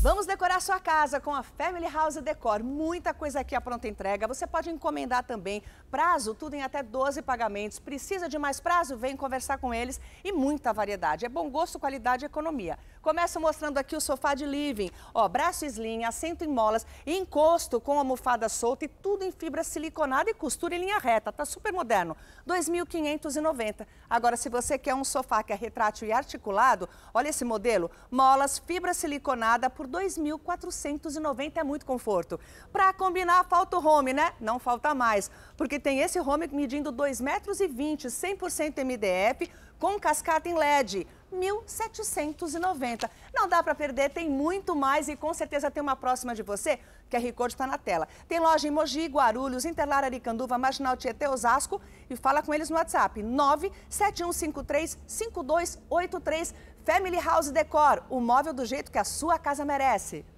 Vamos decorar sua casa com a Family House Decor. Muita coisa aqui à pronta entrega. Você pode encomendar também. Prazo, tudo em até 12 pagamentos. Precisa de mais prazo? Vem conversar com eles. E muita variedade. É bom gosto, qualidade e economia. Começo mostrando aqui o sofá de living. Ó, braço slim, assento em molas, encosto com almofada solta e tudo em fibra siliconada e costura em linha reta. Tá super moderno. 2.590. Agora, se você quer um sofá que é retrátil e articulado, olha esse modelo. Molas, fibra siliconada por por 2.490 é muito conforto. Para combinar, falta o home, né? Não falta mais, porque tem esse home medindo 2,20 metros, 100% MDF, com cascata em LED. 1790. Não dá para perder, tem muito mais e com certeza tem uma próxima de você. que a record está na tela. Tem loja em Mogi, Guarulhos, Interlar, Aricanduva, Marginal Tietê, Osasco e fala com eles no WhatsApp 97153-5283 Family House Decor, o móvel do jeito que a sua casa merece.